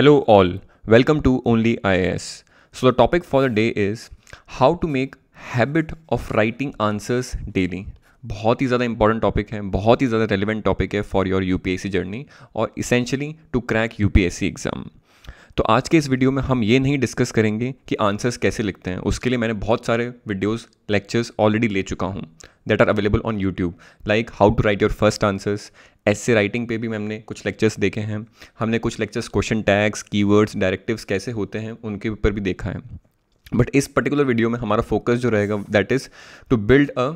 Hello all welcome to only I S so the topic for the day is how to make habit of writing answers daily बहुत ही ज़्यादा important topic है बहुत ही ज़्यादा relevant topic है for your C journey और essentially to crack C exam तो आज के इस वीडियो में हम ये नहीं डिस्कस करेंगे कि आंसर्स कैसे लिखते हैं उसके लिए मैंने बहुत सारे वीडियोस लेक्चर्स ऑलरेडी ले चुका हूँ that are available on YouTube like how to write your first answers ऐसे राइटिंग पे भी मैंने कुछ लेक्चर्स देखे हैं हमने कुछ lectures question tags keywords directives कैसे होते हैं उनके ऊपर भी देखा है बट इस पर्टिकुलर वीडियो में हमारा फोकस जो रहेगा that is to build a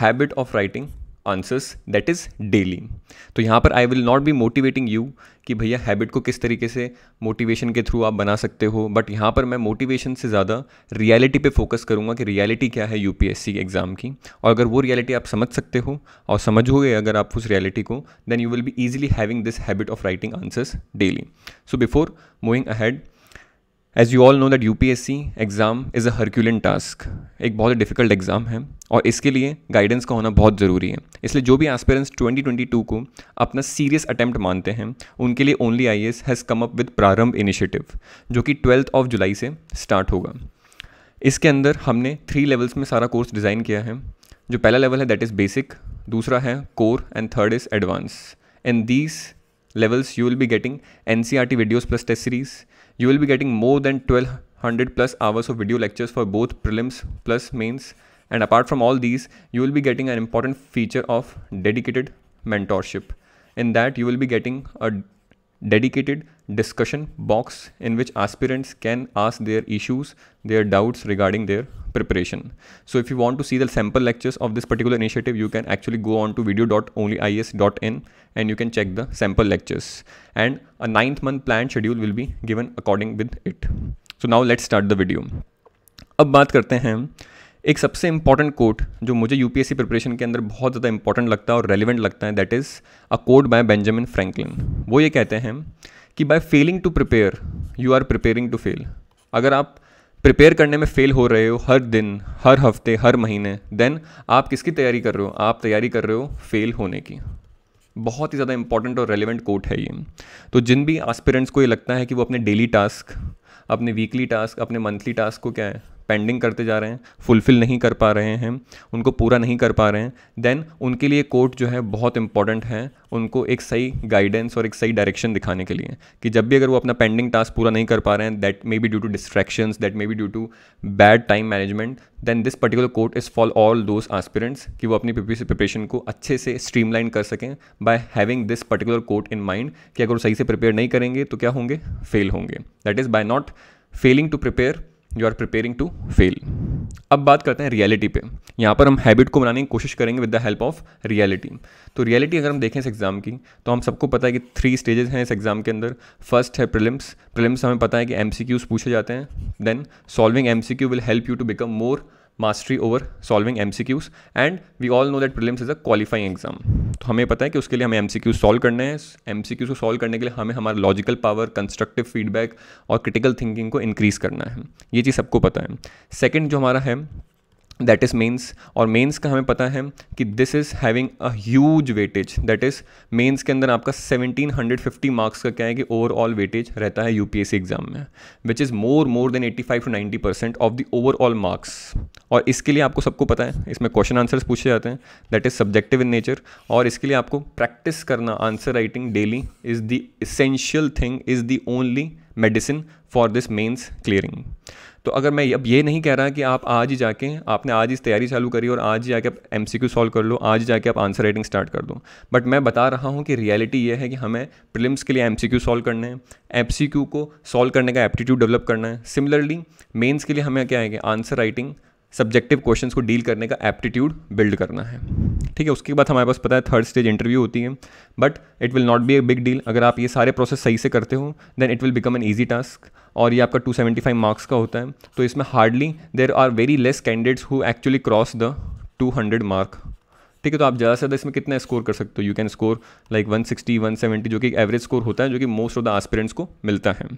habit of writing answers that is daily तो यहाँ पर I will not be motivating you कि भैया हैबिट को किस तरीके से मोटिवेशन के थ्रू आप बना सकते हो बट यहाँ पर मैं मोटिवेशन से ज़्यादा रियलिटी पे फोकस करूँगा कि रियलिटी क्या है यूपीएससी एग्ज़ाम की और अगर वो रियलिटी आप समझ सकते हो और समझोगे अगर आप उस रियलिटी को then you will be easily having this habit of writing answers daily so before moving ahead as you all know that U P S C exam is a herculean task एक बहुत difficult exam है और इसके लिए guidance का होना बहुत ज़रूरी है इसलिए जो भी एस्पेरेंट्स 2022 को अपना सीरियस अटैम्प्ट मानते हैं उनके लिए only I S has come up with Prarambh initiative जो कि ट्वेल्थ ऑफ जुलाई से स्टार्ट होगा इसके अंदर हमने थ्री लेवल्स में सारा कोर्स डिज़ाइन किया है जो पहला लेवल है दैट इज़ बेसिक दूसरा है core and third is advance and these levels you will be getting N C R T videos plus test series You will be getting more than 1200 plus hours of video lectures for both prelims plus mains. And apart from all these, you will be getting an important feature of dedicated mentorship. In that, you will be getting a dedicated discussion box in which aspirants can ask their issues, their doubts regarding their preparation. So if you want to see the sample lectures of this particular initiative, you can actually go on to video.onlyis.in and you can check the sample lectures. And a ninth month plan schedule will be given according with it. So now let's start the video. अब बात करते हैं एक सबसे important coat जो मुझे UPSC preparation के अंदर बहुत ज़्यादा इंपॉर्टेंट लगता है और रेलिवेंट लगता है that is a quote by Benjamin Franklin वो ये कहते हैं कि by failing to prepare you are preparing to fail अगर आप प्रिपेयर करने में फेल हो रहे हो हर दिन हर हफ्ते हर महीने देन आप किसकी तैयारी कर रहे हो आप तैयारी कर रहे हो फेल होने की बहुत ही ज़्यादा इंपॉर्टेंट और रेलिवेंट कोट है ये तो जिन भी आस्पिरेंट्स को ये लगता है कि वो अपने डेली टास्क अपने वीकली टास्क अपने मंथली टास्क को क्या है पेंडिंग करते जा रहे हैं फुलफ़िल नहीं कर पा रहे हैं उनको पूरा नहीं कर पा रहे हैं देन उनके लिए कोर्ट जो है बहुत इंपॉर्टेंट है उनको एक सही गाइडेंस और एक सही डायरेक्शन दिखाने के लिए कि जब भी अगर वो अपना पेंडिंग टास्क पूरा नहीं कर पा रहे हैं that may be due to distractions that may be due to bad time management then this particular quote is for all those aspirants कि वो अपनी प्रिपरेशन को अच्छे से स्ट्रीमलाइन कर सकें by having this particular quote in mind कि अगर वो सही से प्रिपेयर नहीं करेंगे तो क्या होंगे फेल होंगे that is by not failing to prepare you are preparing to fail अब बात करते हैं रियलिटी पे यहाँ पर हम हैबिट को बनाने की कोशिश करेंगे with the help of reality तो रियलिटी अगर हम देखें इस एग्ज़ाम की तो हम सबको पता है कि थ्री स्टेजेस हैं इस एग्ज़ाम के अंदर फर्स्ट है प्रिलिम्स प्रिलिम्स हमें पता है कि एम पूछे जाते हैं then solving M will help you to become more mastery over solving M C Qs and we all know that prelims is a qualifying exam तो हमें पता है कि उसके लिए हमें एम सी क्यूज सॉल्व करने हैं एम सी क्यूज़ को सॉल्व करने के लिए हमें हमारा लॉजिकल पावर कंस्ट्रक्टिव फीडबैक और क्रिटिकल थिंकिंग को इंक्रीज़ करना है ये चीज़ सबको पता है सेकेंड जो हमारा है दैट इज़ मेन्स और मेन्स का हमें पता है कि this is having a huge weightage that is mains के अंदर आपका 1750 मार्क्स का क्या है कि ओवरऑल वेटेज रहता है यूपीएससी एग्जाम में which is more more than 85 to ninety percent of the overall marks और इसके लिए आपको सबको पता है इसमें क्वेश्चन आंसर्स पूछे जाते हैं that is subjective in nature और इसके लिए आपको प्रैक्टिस करना answer writing daily is the essential thing is the only medicine for this mains clearing तो अगर मैं अब ये नहीं कह रहा कि आप आज ही जाके आपने आज ही तैयारी चालू करी और आज ही जाके आप एम सी क्यू सॉल्व कर लो आज जाके आप आंसर राइटिंग स्टार्ट कर दो बट मैं बता रहा हूँ कि रियलिटी ये है कि हमें प्रिलिम्स के लिए एम सी क्यू सॉल्व करने हैं एम सी क्यू को सॉल्व करने का एप्टीट्यूड डेवलप करना है सिमिलरली मेन्स के लिए हमें क्या है कि आंसर राइटिंग सब्जेक्टिव क्वेश्चंस को डील करने का एप्टीट्यूड बिल्ड करना है ठीक है उसके बाद हमारे पास पता है थर्ड स्टेज इंटरव्यू होती है but it will not be a big deal अगर आप ये सारे प्रोसेस सही से करते हो then it will become an easy task और ये आपका 275 मार्क्स का होता है तो इसमें hardly there are very less candidates who actually cross the 200 mark ठीक है तो आप ज़्यादा से ज़्यादा इसमें कितना स्कोर कर सकते हो यू कैन स्कोर लाइक 160 170 जो कि एक एवरेज स्कोर होता है जो कि मोस्ट ऑफ द आस्पिरेंट्स को मिलता है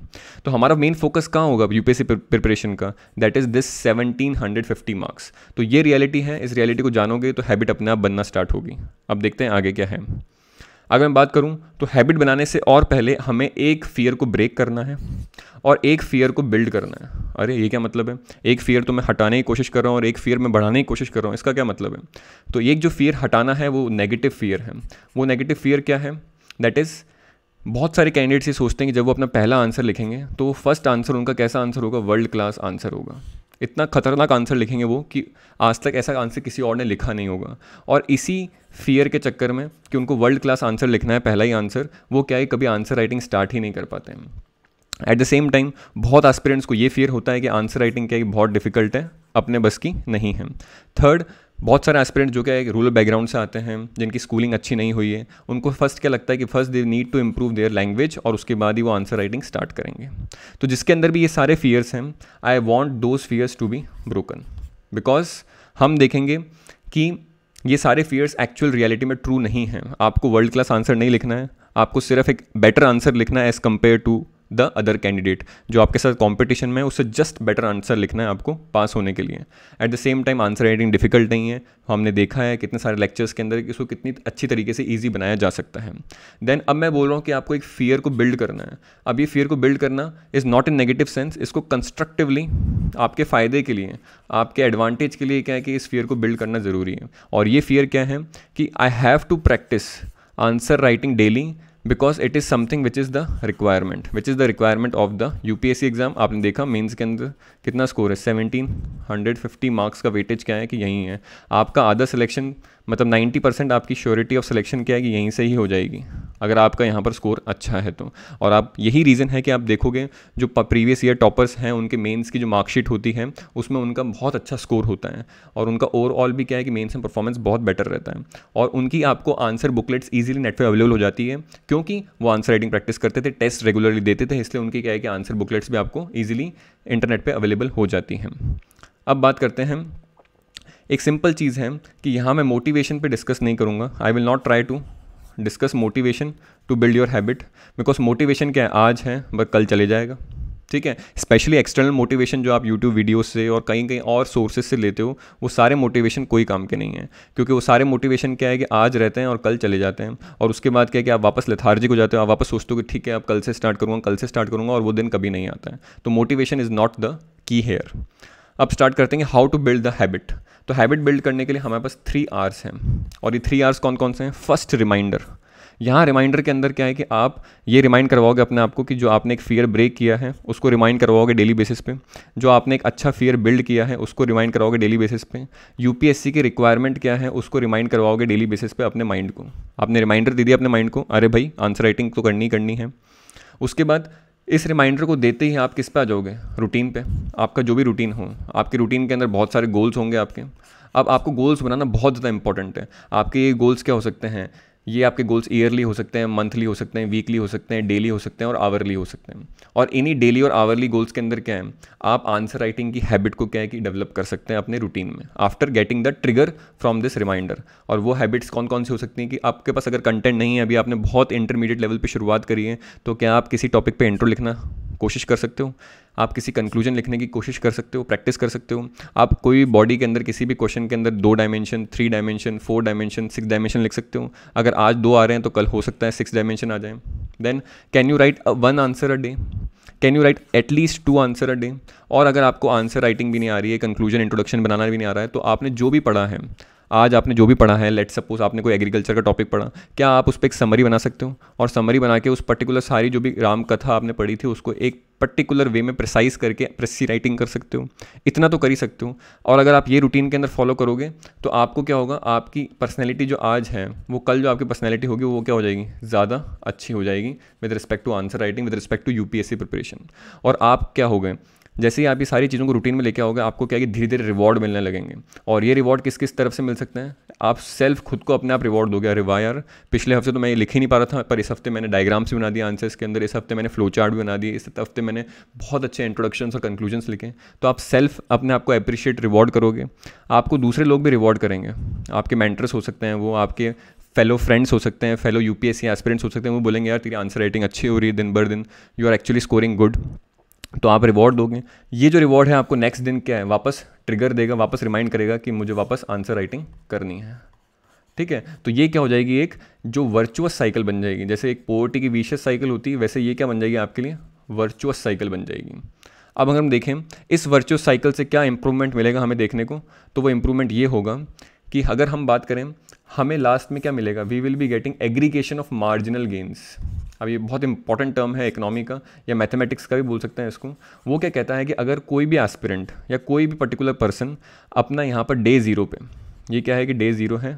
तो हमारा मेन फोकस कहाँ होगा यू पी प्रिपरेशन का दैट इज़ दिस 1750 मार्क्स तो ये रियलिटी है इस रियलिटी को जानोगे तो हैबिट अपने आप बनना स्टार्ट होगी अब देखते हैं आगे क्या है अगर मैं बात करूँ तो हैबिट बनाने से और पहले हमें एक फियर को ब्रेक करना है और एक फियर को बिल्ड करना है अरे ये क्या मतलब है एक फियर तो मैं हटाने की कोशिश कर रहा हूँ और एक फियर मैं बढ़ाने की कोशिश कर रहा हूँ इसका क्या मतलब है तो एक जो फियर हटाना है वो नेगेटिव फियर है वो नेगेटिव फियर क्या है दैट इज़ बहुत सारे कैंडिडेट्स ये सोचते हैं कि जब वो अपना पहला आंसर लिखेंगे तो फर्स्ट आंसर उनका कैसा आंसर होगा वर्ल्ड क्लास आंसर होगा इतना खतरनाक आंसर लिखेंगे वो कि आज तक ऐसा आंसर किसी और ने लिखा नहीं होगा और इसी फियर के चक्कर में कि उनको वर्ल्ड क्लास आंसर लिखना है पहला ही आंसर वो क्या है कभी आंसर राइटिंग स्टार्ट ही नहीं कर पाते हैं एट द सेम टाइम बहुत एस्पिरेंट्स को ये फियर होता है कि आंसर राइटिंग क्या बहुत डिफिकल्ट है अपने बस की नहीं है थर्ड बहुत सारे एस्पिरेंट जो क्या रूरल बैकग्राउंड से आते हैं जिनकी स्कूलिंग अच्छी नहीं हुई है उनको फर्स्ट क्या लगता है कि first they need to improve their language और उसके बाद ही वो आंसर राइटिंग स्टार्ट करेंगे तो जिसके अंदर भी ये सारे फियर्स हैं I want those fears to be broken because हम देखेंगे कि ये सारे फियर्स एक्चुअल रियलिटी में ट्रू नहीं हैं आपको वर्ल्ड क्लास आंसर नहीं लिखना है आपको सिर्फ एक बेटर आंसर लिखना है as compare to the other candidate जो आपके साथ कॉम्पिटिशन में उससे जस्ट बेटर आंसर लिखना है आपको पास होने के लिए at the same time answer writing difficult नहीं है हमने देखा है कितने सारे लेक्चर्स के अंदर कि इसको कितनी अच्छी तरीके से ईजी बनाया जा सकता है देन अब मैं बोल रहा हूँ कि आपको एक फियर को बिल्ड करना है अब ये फियर को बिल्ड करना is not in negative sense इसको कंस्ट्रक्टिवली आपके फ़ायदे के लिए आपके एडवांटेज के लिए क्या है कि इस फियर को बिल्ड करना ज़रूरी है और ये फियर क्या है कि I have to practice answer writing daily because it is something which is the requirement which is the requirement of the U P S C exam आपने देखा मीन्स के अंदर कितना स्कोर है सेवनटीन हंड्रेड फिफ्टी मार्क्स का weightage क्या है कि यहीं है आपका आधा सिलेक्शन मतलब 90 परसेंट आपकी श्योरिटी ऑफ सिलेक्शन क्या है कि यहीं से ही हो जाएगी अगर आपका यहाँ पर स्कोर अच्छा है तो और आप यही रीज़न है कि आप देखोगे जो प्रीवियस ईयर टॉपर्स हैं उनके मेंस की जो मार्कशीट होती है उसमें उनका बहुत अच्छा स्कोर होता है और उनका ओवरऑल भी क्या है कि मेन्स में परफॉर्मेंस बहुत बेटर रहता है और उनकी आपको आंसर बुकलेट्स ईजिली नेट पर अवेलेबल हो जाती है क्योंकि वो आंसर राइटिंग प्रैक्टिस करते थे टेस्ट रेगुलरली देते थे इसलिए उनकी क्या है कि आंसर बुकलेट्स भी आपको ईजिली इंटरनेट पर अवेलेबल हो जाती हैं अब बात करते हैं एक सिंपल चीज़ है कि यहाँ मैं मोटिवेशन पे डिस्कस नहीं करूँगा I will not try to discuss motivation to build your habit because motivation क्या है आज है बट कल चले जाएगा ठीक है स्पेशली एक्सटर्नल मोटिवेशन जो आप यूट्यूब वीडियोस से और कहीं कहीं और सोर्सेज से लेते हो वो सारे मोटिवेशन कोई काम के नहीं है क्योंकि वो सारे मोटिवेशन क्या है कि आज रहते हैं और कल चले जाते हैं और उसके बाद क्या है कि आप वापस लथार्जिक को जाते हो आप वापस सोचते हो कि ठीक है आप कल से स्टार्ट करूँगा कल से स्टार्ट करूँगा और वो दिन कभी नहीं आता है तो motivation is not the key here अब स्टार्ट करते हैं how to build the habit तो हैबिट बिल्ड करने के लिए हमारे पास थ्री आर्स हैं और ये थ्री आर्स कौन कौन से हैं फर्स्ट रिमाइंडर यहाँ रिमाइंडर के अंदर क्या है कि आप ये रिमाइंड करवाओगे अपने आप को कि जो आपने एक फ़ियर ब्रेक किया है उसको रिमाइंड करवाओगे डेली बेसिस पे जो आपने एक अच्छा फ़ियर बिल्ड किया है उसको रिमाइंड करवाओगे डेली बेसिस पे यूपीएससी की रिक्वायरमेंट क्या है उसको रिमाइंड करवाओगे डेली बेसिस पे अपने माइंड को आपने रिमाइंडर दे दिया अपने माइंड को अरे भाई आंसर राइटिंग तो करनी करनी है उसके बाद इस रिमाइंडर को देते ही आप किस पे आ जाओगे रूटीन पे आपका जो भी रूटीन हो आपके रूटीन के अंदर बहुत सारे गोल्स होंगे आपके अब आपको गोल्स बनाना बहुत ज़्यादा इंपॉर्टेंट है आपके ये गोल्स क्या हो सकते हैं ये आपके गोल्स ईयरली हो सकते हैं मंथली हो सकते हैं वीकली हो सकते हैं डेली हो सकते हैं और आवरली हो सकते हैं और इन्हीं डेली और आवरली गोल्स के अंदर क्या है आप आंसर राइटिंग की हैबिट को क्या है कि डेवलप कर सकते हैं अपने रूटीन में after getting the trigger from this reminder और वो हैबिट्स कौन कौन सी हो सकती हैं कि आपके पास अगर कंटेंट नहीं है अभी आपने बहुत इंटरमीडिएट लेवल पर शुरुआत करी है तो क्या आप किसी टॉपिक पर इंट्रो लिखना कोशिश कर सकते हो आप किसी कंक्लूजन लिखने की कोशिश कर सकते हो प्रैक्टिस कर सकते हो आप कोई बॉडी के अंदर किसी भी क्वेश्चन के अंदर दो dimension three dimension four dimension six dimension लिख सकते हो अगर आज दो आ रहे हैं तो कल हो सकता है सिक्स डायमेंशन आ जाए then can you write one answer a day can you write at least two answer a day और अगर आपको आंसर राइटिंग भी नहीं आ रही है कंक्लूजन इंट्रोडक्शन बनाना भी नहीं आ रहा है तो आपने जो भी पढ़ा है आज आपने जो भी पढ़ा है लेट सपोज आपने कोई एग्रीकल्चर का टॉपिक पढ़ा क्या आप उस पर एक समरी बना सकते हो और समरी बना के उस पर्टिकुलर सारी जो भी राम कथा आपने पढ़ी थी उसको एक पर्टिकुलर वे में प्रिसाइज करके प्रेसी राइटिंग कर सकते हो इतना तो कर ही सकते हो और अगर आप ये रूटीन के अंदर फॉलो करोगे तो आपको क्या होगा आपकी पर्सनैलिटी जो आज है वो कल जो आपकी पर्सनैलिटी होगी वो क्या हो जाएगी ज़्यादा अच्छी हो जाएगी with respect to answer writing with respect to U P preparation और आप क्या हो गए जैसे ही आप ये सारी चीज़ों को रूटीन में लेके आओगे आपको क्या कि धीरे धीरे रिवॉर्ड मिलने लगेंगे और ये रिवॉर्ड किस किस तरफ से मिल सकते हैं आप सेल्फ खुद को अपने आप रिवॉर्ड दोगे अरे यार पिछले हफ्ते तो मैं ये लिख ही नहीं पा रहा था पर इस हफ्ते मैंने डायग्राम्स भी बना दिए आंसर्स के अंदर इस हफ्ते मैंने फ्लो चार्ट भी बना दिए इस हफ्ते मैंने बहुत अच्छे इंट्रोडक्शन और कंक्लूजन लिखे तो आप सेल्फ अपने आप को अप्रिशिएट रिवॉर्ड करोगे आपको दूसरे लोग भी रिवॉर्ड करेंगे आपके मैंटर्स हो सकते हैं वो आपके फेलो फ्रेंड्स हो सकते हैं फेलो यू पी एस्पिरेंट्स हो सकते हैं वो बोलेंगे यार तेरी आंसर राइटिंग अच्छी हो रही है दिन बर दिन you are actually scoring good तो आप रिवॉर्ड दोगे ये जो रिवॉर्ड है आपको नेक्स्ट दिन क्या है वापस ट्रिगर देगा वापस रिमाइंड करेगा कि मुझे वापस आंसर राइटिंग करनी है ठीक है तो ये क्या हो जाएगी एक जो वर्चुअस साइकिल बन जाएगी जैसे एक पोवर्टी की विशेष साइकिल होती है वैसे ये क्या बन जाएगी आपके लिए वर्चुअस साइकिल बन जाएगी अब अगर हम देखें इस वर्चुअस साइकिल से क्या इम्प्रूवमेंट मिलेगा हमें देखने को तो वो इम्प्रूवमेंट ये होगा कि अगर हम बात करें हमें लास्ट में क्या मिलेगा we will be getting aggregation of marginal gains अब ये बहुत इंपॉर्टेंट टर्म है इकोनॉमी का या मैथमेटिक्स का भी बोल सकते हैं इसको वो क्या कहता है कि अगर कोई भी एस्पिरेंट या कोई भी पर्टिकुलर पर्सन अपना यहाँ पर डे ज़ीरो पे ये क्या है कि डे ज़ीरो है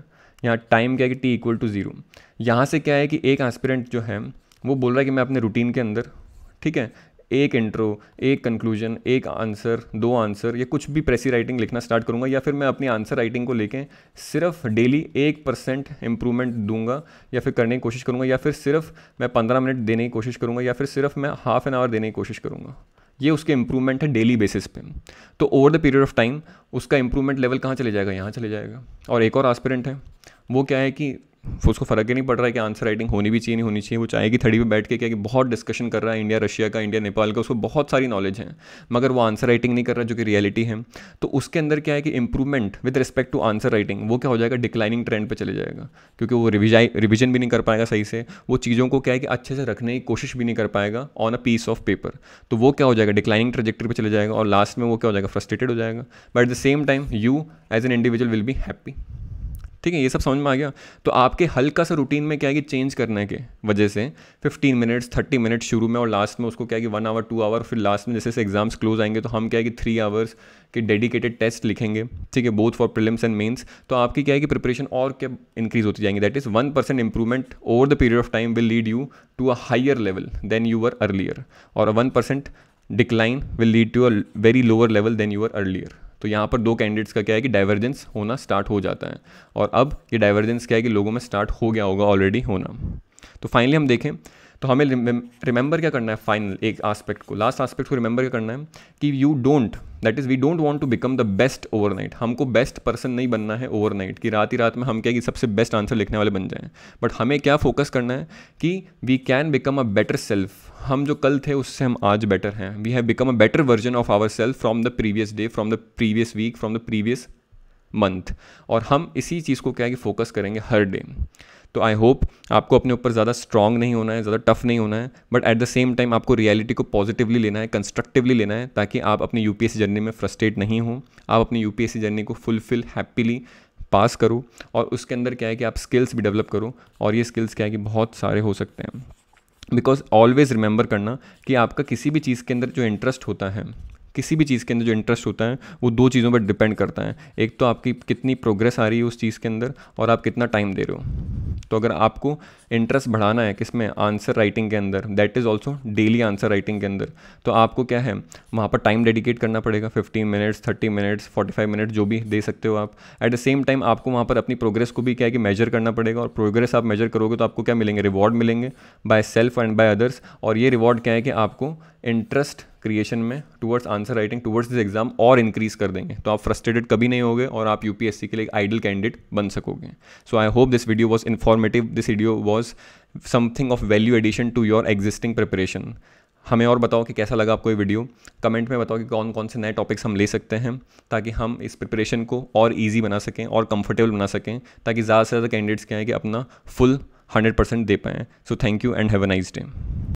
यहाँ टाइम क्या है कि टी इक्वल टू ज़ीरो यहाँ से क्या है कि एक एस्पिरेंट जो है वो बोल रहा है कि मैं अपने रूटीन के अंदर ठीक है एक इंट्रो एक कंक्लूजन एक आंसर दो आंसर या कुछ भी प्रेसी राइटिंग लिखना स्टार्ट करूँगा या फिर मैं अपनी आंसर राइटिंग को लेके सिर्फ डेली एक परसेंट इम्प्रूवमेंट दूंगा या फिर करने की कोशिश करूँगा या फिर सिर्फ मैं पंद्रह मिनट देने की कोशिश करूँगा या फिर सिर्फ मैं हाफ एन आवर देने की कोशिश करूँगा ये उसके इंप्रूवमेंट है डेली बेसिस पे तो over the period of time उसका इंप्रूवमेंट लेवल कहाँ चले जाएगा यहाँ चले जाएगा और एक और आस्पिरेंट है वो क्या है कि उसको फ़र्क ही नहीं पड़ रहा है कि आंसर राइटिंग होनी भी चाहिए नहीं होनी चाहिए वो चाहे कि थड़ी पे बैठ के क्या कि बहुत डिस्कशन कर रहा है इंडिया रशिया का इंडिया नेपाल का उसको बहुत सारी नॉलेज है मगर वो आंसर राइटिंग नहीं कर रहा जो कि रियलिटी है तो उसके अंदर क्या है कि improvement with respect to answer writing वो क्या हो जाएगा डिक्लाइनिंग ट्रेंड पर चले जाएगा क्योंकि वो रिविजन भी नहीं कर पाएगा सही से वो चीज़ों को क्या है कि अच्छे से रखने की कोशिश भी नहीं कर पाएगा on a piece of paper तो वो क्या हो जाएगा डिक्लाइनिंग ट्रेजेक्टरी पर चले जाएगा और लास्ट में वो क्या हो जाएगा फ्रस्ट्रेटेड हो जाएगा but at the same time you as an individual will be happy ठीक है ये सब समझ में आ गया तो आपके हल्का सा रूटीन में क्या है कि चेंज करने के वजह से 15 मिनट्स 30 मिनट शुरू में और लास्ट में उसको क्या है कि वन आवर टू आवर फिर लास्ट में जैसे जैसे एग्जाम्स क्लोज आएंगे तो हम क्या है कि थ्री आवर्स के डेडिकेटेड टेस्ट लिखेंगे ठीक है both for prelims and mains तो आपकी क्या है कि प्रिपरेशन और क्या इंक्रीज होती जाएंगी that is one percent improvement over the period of time will lead you to a higher level than you were earlier और one percent decline will lead to a very lower level than your earlier तो यहाँ पर दो candidates का क्या है कि divergence होना स्टार्ट हो जाता है और अब ये डाइवर्जेंस क्या है कि लोगों में स्टार्ट हो गया होगा ऑलरेडी होना तो फाइनली हम देखें तो हमें रिमेंबर क्या करना है फाइनल एक आस्पेक्ट को लास्ट आस्पेक्ट को रिमेंबर क्या करना है कि you don't that is we don't want to become the best night हमको बेस्ट पर्सन नहीं बनना है नाइट कि रात ही रात में हम क्या कि सबसे बेस्ट आंसर लिखने वाले बन जाएँ बट हमें क्या फोकस करना है कि we can become a better self हम जो कल थे उससे हम आज बेटर हैं we have become a better version of our self from the previous day from the previous week from the previous month और हम इसी चीज़ को क्या है कि फोकस करेंगे हर डे तो आई होप आपको अपने ऊपर ज़्यादा स्ट्रॉन्ग नहीं होना है ज़्यादा टफ नहीं होना है but at the same time आपको रियलिटी को पॉजिटिवली लेना है कंस्ट्रक्टिवली लेना है ताकि आप अपनी यू जर्नी में फ्रस्ट्रेट नहीं हो आप अपनी यू जर्नी को फुलफिल हैप्पीली पास करो और उसके अंदर क्या है कि आप स्किल्स भी डेवलप करो और ये स्किल्स क्या है कि बहुत सारे हो सकते हैं बिकॉज ऑलवेज़ रिमेंबर करना कि आपका किसी भी चीज़ के अंदर जो इंटरेस्ट होता है किसी भी चीज़ के अंदर जो इंटरेस्ट होता है वो दो चीज़ों पर डिपेंड करता है एक तो आपकी कितनी प्रोग्रेस आ रही है उस चीज़ के अंदर और आप कितना टाइम दे रहे हो तो अगर आपको इंटरेस्ट बढ़ाना है किस में आंसर राइटिंग के अंदर that is also daily answer writing के अंदर तो आपको क्या है वहाँ पर टाइम डेडिकेट करना पड़ेगा fifteen minutes thirty minutes forty five minute जो भी दे सकते हो आप एट द सेम टाइम आपको वहाँ पर अपनी प्रोग्रेस को भी क्या है कि मेजर करना पड़ेगा और प्रोग्रेस आप मेजर करोगे तो आपको क्या मिलेंगे रिवॉर्ड मिलेंगे by self and by others और ये रिवॉर्ड क्या है कि आपको इंटरेस्ट क्रिएशन में towards answer writing towards this exam और इंक्रीज़ कर देंगे तो आप फ्रस्ट्रेटेड कभी नहीं होगे और आप यूपीएससी के लिए एक आइडल कैंडिडेट बन सकोगे so I hope this video was informative this video was something of value addition to your existing preparation हमें और बताओ कि कैसा लगा आपको ये वीडियो कमेंट में बताओ कि कौन कौन से नए टॉपिक्स हम ले सकते हैं ताकि हम इस प्रिपरेशन को और इजी बना सकें और कंफर्टेबल बना सकें ताकि ज़्यादा से ज़्यादा कैंडिडेट्स क्या है कि अपना फुल हंड्रेड परसेंट दे पाएँ so thank you and have a nice day